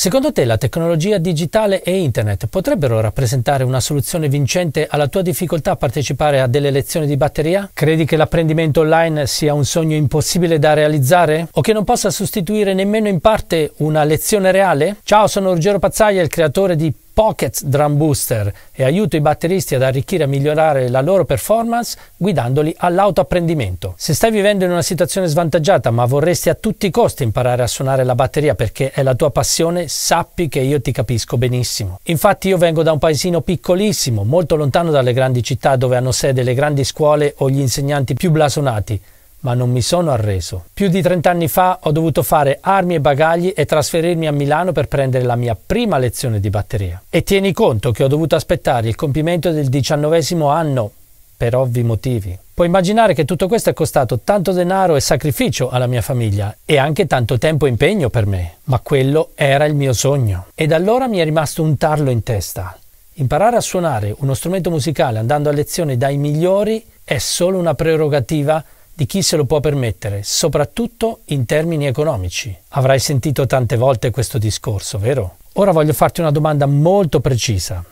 Secondo te la tecnologia digitale e internet potrebbero rappresentare una soluzione vincente alla tua difficoltà a partecipare a delle lezioni di batteria? Credi che l'apprendimento online sia un sogno impossibile da realizzare? O che non possa sostituire nemmeno in parte una lezione reale? Ciao, sono Ruggero Pazzaia, il creatore di Pocket Drum Booster e aiuto i batteristi ad arricchire e migliorare la loro performance guidandoli all'autoapprendimento. Se stai vivendo in una situazione svantaggiata ma vorresti a tutti i costi imparare a suonare la batteria perché è la tua passione, sappi che io ti capisco benissimo. Infatti io vengo da un paesino piccolissimo, molto lontano dalle grandi città dove hanno sede le grandi scuole o gli insegnanti più blasonati ma non mi sono arreso. Più di 30 anni fa ho dovuto fare armi e bagagli e trasferirmi a Milano per prendere la mia prima lezione di batteria. E tieni conto che ho dovuto aspettare il compimento del diciannovesimo anno per ovvi motivi. Puoi immaginare che tutto questo è costato tanto denaro e sacrificio alla mia famiglia e anche tanto tempo e impegno per me, ma quello era il mio sogno. Ed allora mi è rimasto un tarlo in testa. Imparare a suonare uno strumento musicale andando a lezione dai migliori è solo una prerogativa di chi se lo può permettere, soprattutto in termini economici. Avrai sentito tante volte questo discorso, vero? Ora voglio farti una domanda molto precisa.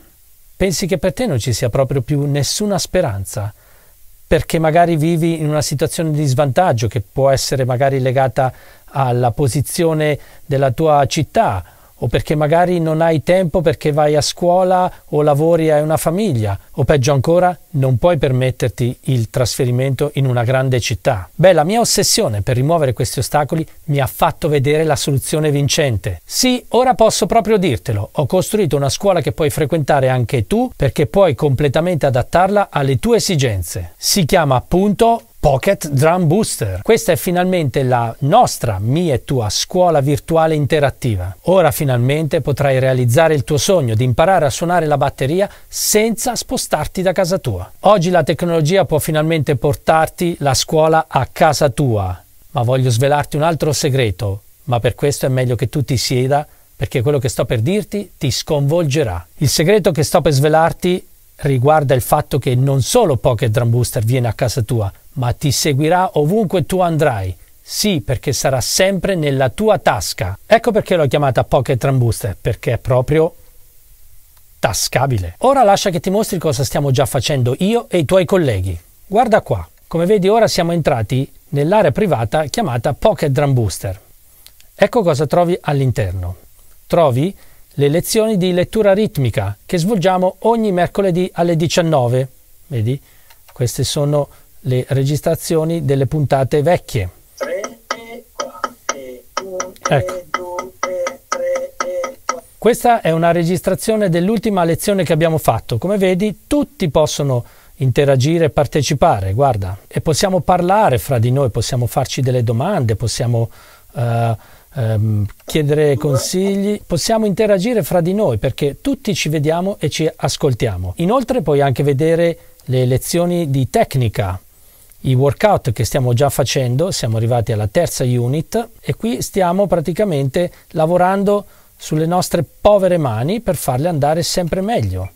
Pensi che per te non ci sia proprio più nessuna speranza? Perché magari vivi in una situazione di svantaggio che può essere magari legata alla posizione della tua città o perché magari non hai tempo perché vai a scuola o lavori e hai una famiglia, o peggio ancora non puoi permetterti il trasferimento in una grande città. Beh, la mia ossessione per rimuovere questi ostacoli mi ha fatto vedere la soluzione vincente. Sì, ora posso proprio dirtelo, ho costruito una scuola che puoi frequentare anche tu perché puoi completamente adattarla alle tue esigenze. Si chiama appunto Pocket Drum Booster. Questa è finalmente la nostra, mia e tua scuola virtuale interattiva. Ora finalmente potrai realizzare il tuo sogno di imparare a suonare la batteria senza spostarti da casa tua. Oggi la tecnologia può finalmente portarti la scuola a casa tua. Ma voglio svelarti un altro segreto, ma per questo è meglio che tu ti sieda perché quello che sto per dirti ti sconvolgerà. Il segreto che sto per svelarti riguarda il fatto che non solo Pocket Drum Booster viene a casa tua, ma ti seguirà ovunque tu andrai. Sì, perché sarà sempre nella tua tasca. Ecco perché l'ho chiamata Pocket Trambuste, perché è proprio tascabile. Ora lascia che ti mostri cosa stiamo già facendo io e i tuoi colleghi. Guarda qua. Come vedi ora siamo entrati nell'area privata chiamata Pocket Drum Booster. Ecco cosa trovi all'interno. Trovi le lezioni di lettura ritmica che svolgiamo ogni mercoledì alle 19. Vedi? Queste sono le registrazioni delle puntate vecchie. e Ecco. Questa è una registrazione dell'ultima lezione che abbiamo fatto. Come vedi, tutti possono interagire e partecipare, guarda, e possiamo parlare fra di noi, possiamo farci delle domande, possiamo uh, um, chiedere consigli, possiamo interagire fra di noi perché tutti ci vediamo e ci ascoltiamo. Inoltre puoi anche vedere le lezioni di tecnica i workout che stiamo già facendo, siamo arrivati alla terza unit e qui stiamo praticamente lavorando sulle nostre povere mani per farle andare sempre meglio.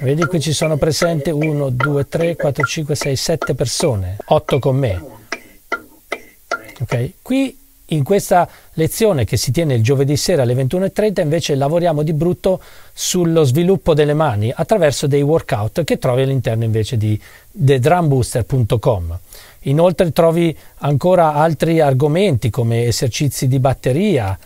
Vedi qui ci sono presenti 1, 2, 3, 4, 5, 6, 7 persone, 8 con me. Ok, qui in questa lezione che si tiene il giovedì sera alle 21.30 invece lavoriamo di brutto sullo sviluppo delle mani attraverso dei workout che trovi all'interno invece di thedrumbooster.com. Inoltre trovi ancora altri argomenti come esercizi di batteria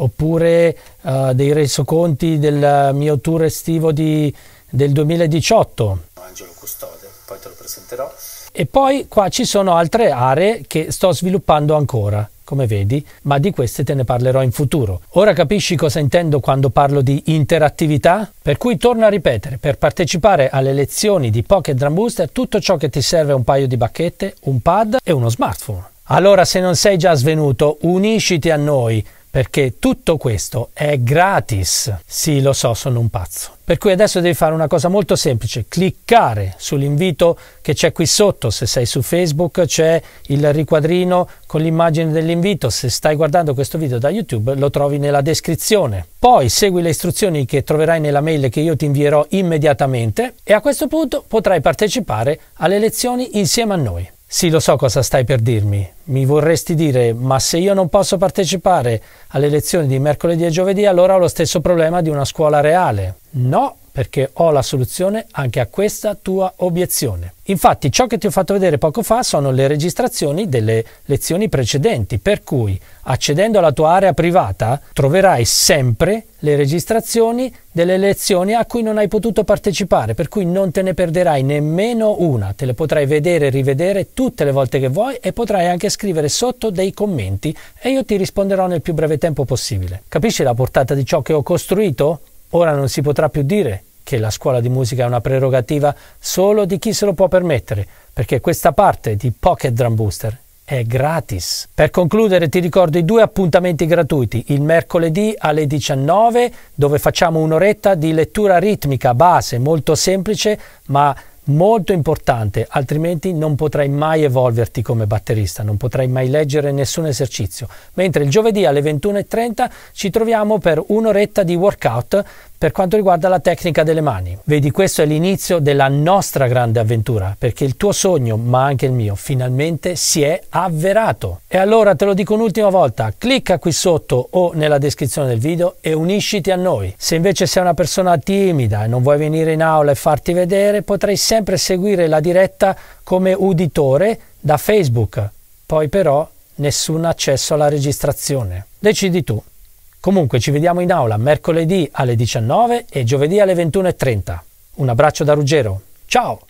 oppure uh, dei resoconti del mio tour estivo di, del 2018. Angelo Custodio poi te lo presenterò. E poi qua ci sono altre aree che sto sviluppando ancora, come vedi, ma di queste te ne parlerò in futuro. Ora capisci cosa intendo quando parlo di interattività? Per cui torno a ripetere, per partecipare alle lezioni di Pocket Drum Booster tutto ciò che ti serve è un paio di bacchette, un pad e uno smartphone. Allora se non sei già svenuto, unisciti a noi perché tutto questo è gratis. Sì, lo so, sono un pazzo. Per cui adesso devi fare una cosa molto semplice, cliccare sull'invito che c'è qui sotto, se sei su Facebook c'è il riquadrino con l'immagine dell'invito, se stai guardando questo video da YouTube lo trovi nella descrizione. Poi segui le istruzioni che troverai nella mail che io ti invierò immediatamente e a questo punto potrai partecipare alle lezioni insieme a noi. Sì, lo so cosa stai per dirmi. Mi vorresti dire, ma se io non posso partecipare alle lezioni di mercoledì e giovedì, allora ho lo stesso problema di una scuola reale. No, perché ho la soluzione anche a questa tua obiezione. Infatti ciò che ti ho fatto vedere poco fa sono le registrazioni delle lezioni precedenti, per cui accedendo alla tua area privata troverai sempre le registrazioni delle lezioni a cui non hai potuto partecipare, per cui non te ne perderai nemmeno una, te le potrai vedere e rivedere tutte le volte che vuoi e potrai anche scrivere sotto dei commenti e io ti risponderò nel più breve tempo possibile. Capisci la portata di ciò che ho costruito? Ora non si potrà più dire che la scuola di musica è una prerogativa solo di chi se lo può permettere, perché questa parte di Pocket Drum Booster è gratis. Per concludere ti ricordo i due appuntamenti gratuiti, il mercoledì alle 19 dove facciamo un'oretta di lettura ritmica base, molto semplice ma molto importante, altrimenti non potrai mai evolverti come batterista, non potrai mai leggere nessun esercizio. Mentre il giovedì alle 21.30 ci troviamo per un'oretta di workout per quanto riguarda la tecnica delle mani. Vedi, questo è l'inizio della nostra grande avventura, perché il tuo sogno, ma anche il mio, finalmente si è avverato. E allora te lo dico un'ultima volta, clicca qui sotto o nella descrizione del video e unisciti a noi. Se invece sei una persona timida e non vuoi venire in aula e farti vedere, potrai sempre seguire la diretta come uditore da Facebook. Poi però nessun accesso alla registrazione. Decidi tu. Comunque ci vediamo in aula mercoledì alle 19 e giovedì alle 21.30. Un abbraccio da Ruggero. Ciao!